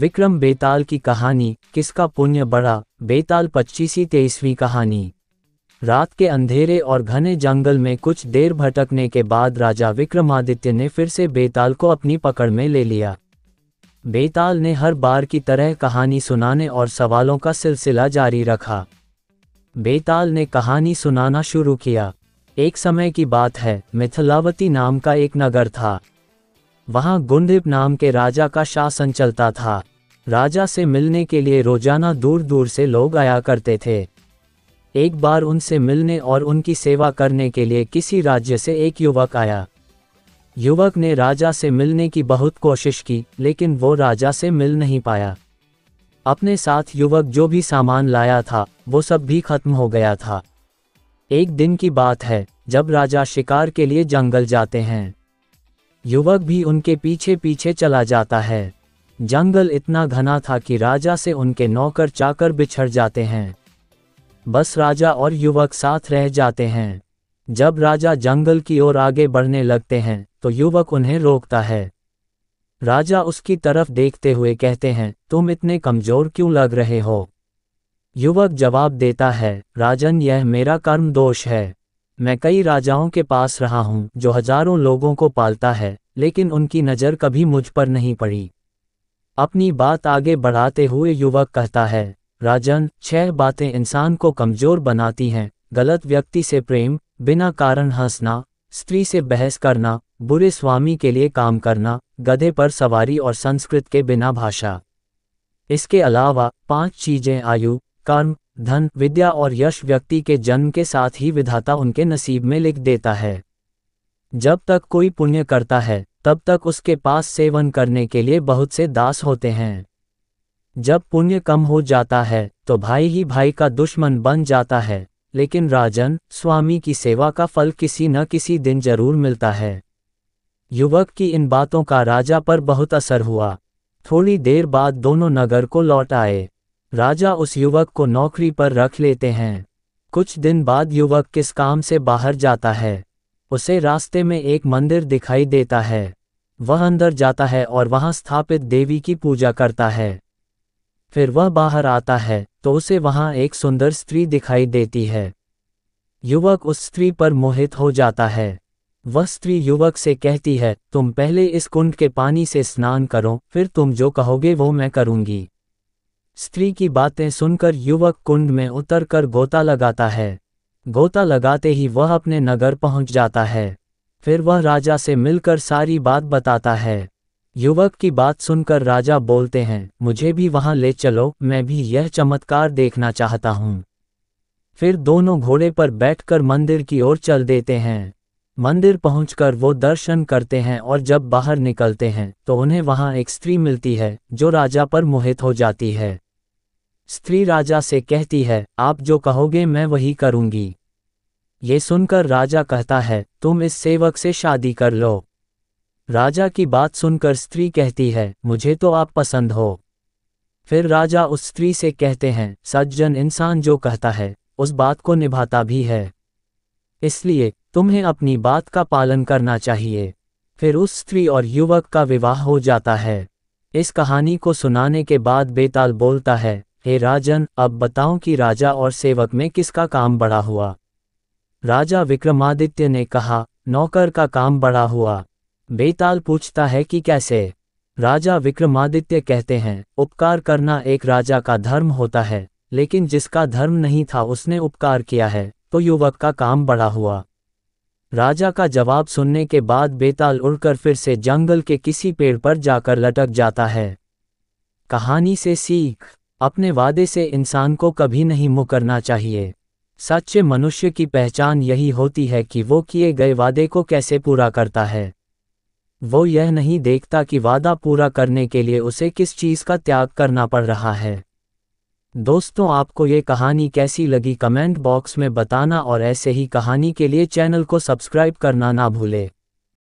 विक्रम बेताल की कहानी किसका पुण्य बड़ा बेताल पच्चीसी तेईसवीं कहानी रात के अंधेरे और घने जंगल में कुछ देर भटकने के बाद राजा विक्रमादित्य ने फिर से बेताल को अपनी पकड़ में ले लिया बेताल ने हर बार की तरह कहानी सुनाने और सवालों का सिलसिला जारी रखा बेताल ने कहानी सुनाना शुरू किया एक समय की बात है मिथिलावती नाम का एक नगर था वहां गुंडिप नाम के राजा का शासन चलता था राजा से मिलने के लिए रोजाना दूर दूर से लोग आया करते थे एक बार उनसे मिलने और उनकी सेवा करने के लिए किसी राज्य से एक युवक आया युवक ने राजा से मिलने की बहुत कोशिश की लेकिन वो राजा से मिल नहीं पाया अपने साथ युवक जो भी सामान लाया था वो सब भी खत्म हो गया था एक दिन की बात है जब राजा शिकार के लिए जंगल जाते हैं युवक भी उनके पीछे पीछे चला जाता है जंगल इतना घना था कि राजा से उनके नौकर चाकर बिछड़ जाते हैं बस राजा और युवक साथ रह जाते हैं जब राजा जंगल की ओर आगे बढ़ने लगते हैं तो युवक उन्हें रोकता है राजा उसकी तरफ देखते हुए कहते हैं तुम इतने कमजोर क्यों लग रहे हो युवक जवाब देता है राजन यह मेरा कर्म दोष है मैं कई राजाओं के पास रहा हूँ जो हजारों लोगों को पालता है लेकिन उनकी नज़र कभी मुझ पर नहीं पड़ी अपनी बात आगे बढ़ाते हुए युवक कहता है राजन छह बातें इंसान को कमजोर बनाती हैं गलत व्यक्ति से प्रेम बिना कारण हंसना स्त्री से बहस करना बुरे स्वामी के लिए काम करना गधे पर सवारी और संस्कृत के बिना भाषा इसके अलावा पांच चीजें आयु कर्म धन विद्या और यश व्यक्ति के जन्म के साथ ही विधाता उनके नसीब में लिख देता है जब तक कोई पुण्य करता है तब तक उसके पास सेवन करने के लिए बहुत से दास होते हैं जब पुण्य कम हो जाता है तो भाई ही भाई का दुश्मन बन जाता है लेकिन राजन स्वामी की सेवा का फल किसी न किसी दिन जरूर मिलता है युवक की इन बातों का राजा पर बहुत असर हुआ थोड़ी देर बाद दोनों नगर को लौट आए राजा उस युवक को नौकरी पर रख लेते हैं कुछ दिन बाद युवक किस काम से बाहर जाता है उसे रास्ते में एक मंदिर दिखाई देता है वह अंदर जाता है और वहां स्थापित देवी की पूजा करता है फिर वह बाहर आता है तो उसे वहां एक सुंदर स्त्री दिखाई देती है युवक उस स्त्री पर मोहित हो जाता है वह स्त्री युवक से कहती है तुम पहले इस कुंड के पानी से स्नान करो फिर तुम जो कहोगे वो मैं करूंगी स्त्री की बातें सुनकर युवक कुंड में उतरकर गोता लगाता है गोता लगाते ही वह अपने नगर पहुंच जाता है फिर वह राजा से मिलकर सारी बात बताता है युवक की बात सुनकर राजा बोलते हैं मुझे भी वहां ले चलो मैं भी यह चमत्कार देखना चाहता हूं फिर दोनों घोड़े पर बैठकर मंदिर की ओर चल देते हैं मंदिर पहुंचकर वो दर्शन करते हैं और जब बाहर निकलते हैं तो उन्हें वहां एक स्त्री मिलती है जो राजा पर मोहित हो जाती है स्त्री राजा से कहती है आप जो कहोगे मैं वही करूंगी ये सुनकर राजा कहता है तुम इस सेवक से शादी कर लो राजा की बात सुनकर स्त्री कहती है मुझे तो आप पसंद हो फिर राजा उस स्त्री से कहते हैं सज्जन इंसान जो कहता है उस बात को निभाता भी है इसलिए तुम्हें अपनी बात का पालन करना चाहिए फिर उस स्त्री और युवक का विवाह हो जाता है इस कहानी को सुनाने के बाद बेताल बोलता है हे राजन अब बताओ कि राजा और सेवक में किसका काम बड़ा हुआ राजा विक्रमादित्य ने कहा नौकर का काम बड़ा हुआ बेताल पूछता है कि कैसे राजा विक्रमादित्य कहते हैं उपकार करना एक राजा का धर्म होता है लेकिन जिसका धर्म नहीं था उसने उपकार किया है तो युवक का काम बड़ा हुआ राजा का जवाब सुनने के बाद बेताल उड़कर फिर से जंगल के किसी पेड़ पर जाकर लटक जाता है कहानी से सीख अपने वादे से इंसान को कभी नहीं मुकरना चाहिए सच्चे मनुष्य की पहचान यही होती है कि वो किए गए वादे को कैसे पूरा करता है वो यह नहीं देखता कि वादा पूरा करने के लिए उसे किस चीज़ का त्याग करना पड़ रहा है दोस्तों आपको ये कहानी कैसी लगी कमेंट बॉक्स में बताना और ऐसे ही कहानी के लिए चैनल को सब्सक्राइब करना ना भूले